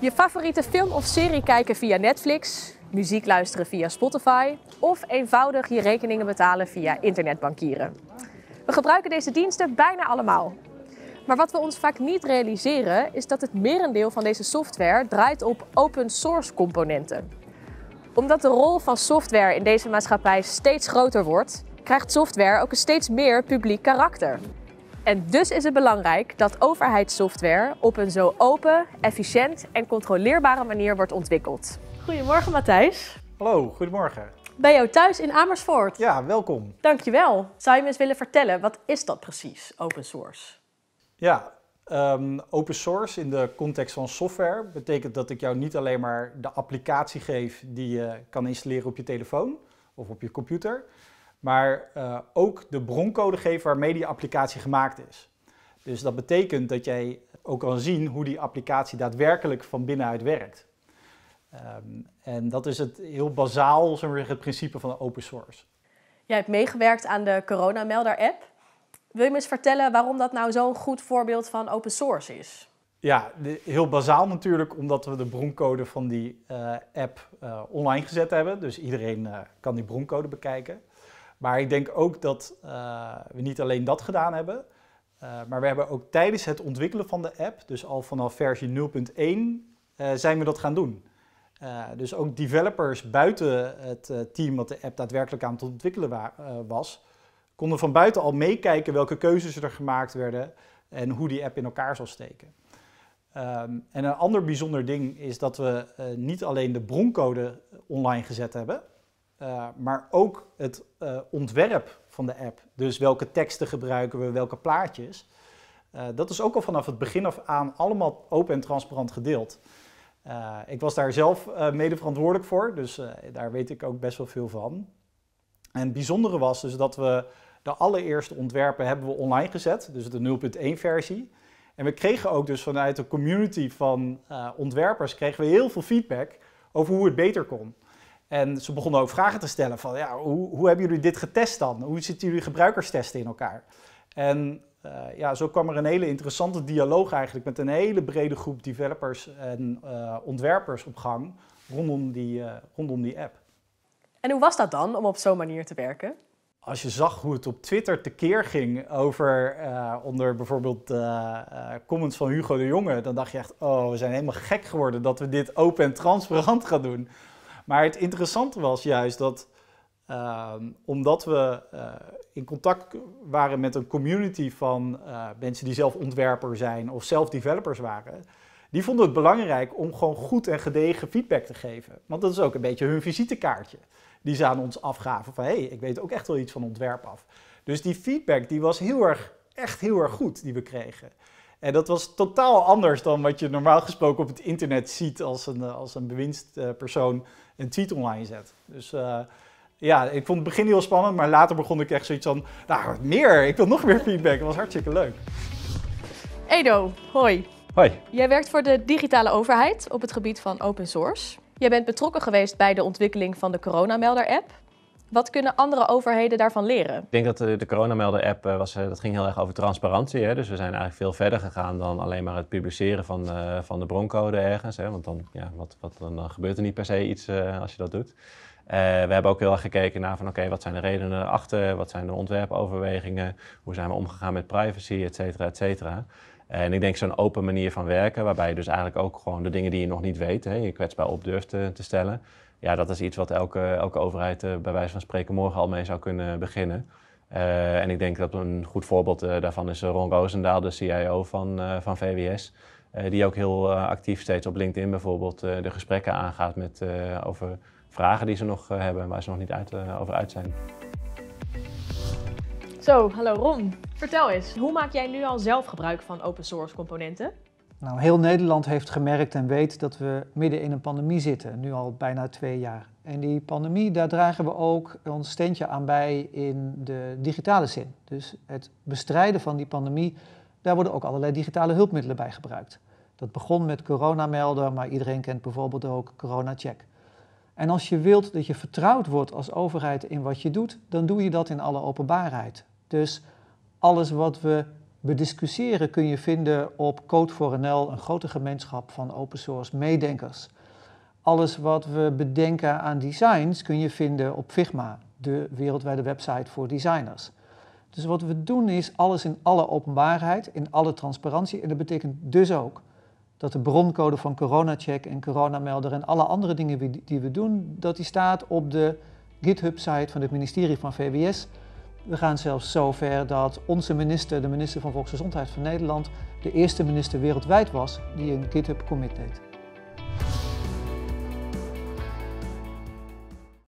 Je favoriete film of serie kijken via Netflix, muziek luisteren via Spotify of eenvoudig je rekeningen betalen via internetbankieren. We gebruiken deze diensten bijna allemaal. Maar wat we ons vaak niet realiseren is dat het merendeel van deze software draait op open source componenten. Omdat de rol van software in deze maatschappij steeds groter wordt, krijgt software ook een steeds meer publiek karakter. En dus is het belangrijk dat overheidssoftware op een zo open, efficiënt en controleerbare manier wordt ontwikkeld. Goedemorgen Matthijs. Hallo, goedemorgen. Bij jou thuis in Amersfoort. Ja, welkom. Dankjewel. Zou je me eens willen vertellen, wat is dat precies, open source? Ja, ehm, open source in de context van software betekent dat ik jou niet alleen maar de applicatie geef die je kan installeren op je telefoon of op je computer, maar eh, ook de broncode geven waarmee die applicatie gemaakt is. Dus dat betekent dat jij ook kan zien hoe die applicatie daadwerkelijk van binnenuit werkt. Ehm, en dat is het heel bazaal, zeg het principe van open source. Jij hebt meegewerkt aan de Coronamelder-app. Wil je me eens vertellen waarom dat nou zo'n goed voorbeeld van open source is? Ja, heel bazaal natuurlijk, omdat we de broncode van die eh, app eh, online gezet hebben. Dus iedereen kan die broncode bekijken. Maar ik denk ook dat eh, we niet alleen dat gedaan hebben, eh, maar we hebben ook tijdens het ontwikkelen van de app, dus al vanaf versie 0.1, eh, zijn we dat gaan doen. dus ook developers buiten het team wat de app daadwerkelijk aan het ontwikkelen was, konden van buiten al meekijken welke keuzes er gemaakt werden en hoe die app in elkaar zal steken. Ehm, en een ander bijzonder ding is dat we niet alleen de broncode online gezet hebben, eh, maar ook het eh, ontwerp van de app. Dus welke teksten gebruiken we, welke plaatjes. Eh, dat is ook al vanaf het begin af aan allemaal open en transparant gedeeld. ik was daar zelf mede verantwoordelijk voor, dus daar weet ik ook best wel veel van. En het bijzondere was dus dat we de allereerste ontwerpen hebben we online gezet, dus de 0.1 versie. En we kregen ook dus vanuit de community van ontwerpers kregen we heel veel feedback over hoe het beter kon. En ze begonnen ook vragen te stellen van, ja, hoe, hoe hebben jullie dit getest dan? Hoe zitten jullie gebruikerstesten in elkaar? En eh, ja, zo kwam er een hele interessante dialoog eigenlijk met een hele brede groep developers en eh, ontwerpers op gang rondom die, eh, rondom die app. En hoe was dat dan om op zo'n manier te werken? Als je zag hoe het op Twitter tekeer ging over onder bijvoorbeeld comments van Hugo de Jonge, dan dacht je echt, oh, we zijn helemaal gek geworden dat we dit open en transparant gaan doen. Maar het interessante was juist dat ehm, omdat we eh, in contact waren met een community van eh, mensen die zelf ontwerper zijn of zelf developers waren, die vonden het belangrijk om gewoon goed en gedegen feedback te geven. Want dat is ook een beetje hun visitekaartje die ze aan ons afgaven van hé, hey, ik weet ook echt wel iets van ontwerp af. Dus die feedback die was heel erg, echt heel erg goed die we kregen. En dat was totaal anders dan wat je normaal gesproken op het internet ziet als een, eh, als een bewindspersoon een tweet online zet. Dus eh, ja, ik vond het begin heel spannend, maar later begon ik echt zoiets van, nou meer, ik wil nog meer feedback. Dat was hartstikke leuk. Edo, hoi. Hoi. Jij werkt voor de digitale overheid op het gebied van open source. Jij bent betrokken geweest bij de ontwikkeling van de coronamelder-app. Wat kunnen andere overheden daarvan leren? Ik denk dat de, de coronamelden-app, eh, was, eh, dat ging heel erg over transparantie. Hè? Dus we zijn eigenlijk veel verder gegaan dan alleen maar het publiceren van, de, eh, van de broncode ergens. Hè? Want dan, ja, wat, wat, dan gebeurt er niet per se iets als je dat doet. we hebben ook heel erg gekeken naar van oké, wat zijn de redenen erachter? Wat zijn de ontwerpoverwegingen? Hoe zijn we omgegaan met privacy, et cetera, et cetera? En ik denk zo'n open manier van werken, waarbij je dus eigenlijk ook gewoon de dingen die je nog niet weet, hè, je kwetsbaar op durft te stellen ja, dat is iets wat elke, elke overheid eh, bij wijze van spreken morgen al mee zou kunnen beginnen. Eh, en ik denk dat een goed voorbeeld eh, daarvan is Ron Roosendaal, de CIO van, van VWS. die ook heel actief steeds op LinkedIn bijvoorbeeld de gesprekken aangaat met, over vragen die ze nog hebben en waar ze nog niet uit, over uit zijn. Zo, hallo Ron. Vertel eens, hoe maak jij nu al zelf gebruik van open source componenten? Nou, heel Nederland heeft gemerkt en weet dat we midden in een pandemie zitten, nu al bijna twee jaar. En die pandemie, daar dragen we ook ons steentje aan bij in de digitale zin. Dus het bestrijden van die pandemie, daar worden ook allerlei digitale hulpmiddelen bij gebruikt. Dat begon met coronamelder, maar iedereen kent bijvoorbeeld ook coronacheck. En als je wilt dat je vertrouwd wordt als overheid in wat je doet, dan doe je dat in alle openbaarheid. Dus alles wat we Bediscussiëren kun je vinden op Code4NL, een grote gemeenschap van open source meedenkers. Alles wat we bedenken aan designs kun je vinden op Figma, de wereldwijde website voor designers. Dus wat we doen is alles in alle openbaarheid, in alle transparantie. En dat betekent dus ook dat de broncode van CoronaCheck en Coronamelder en alle andere dingen die we doen, dat die staat op de GitHub-site van het ministerie van VWS. We gaan zelfs zover dat onze minister, de minister van Volksgezondheid van Nederland, de eerste minister wereldwijd was die een GitHub commit deed.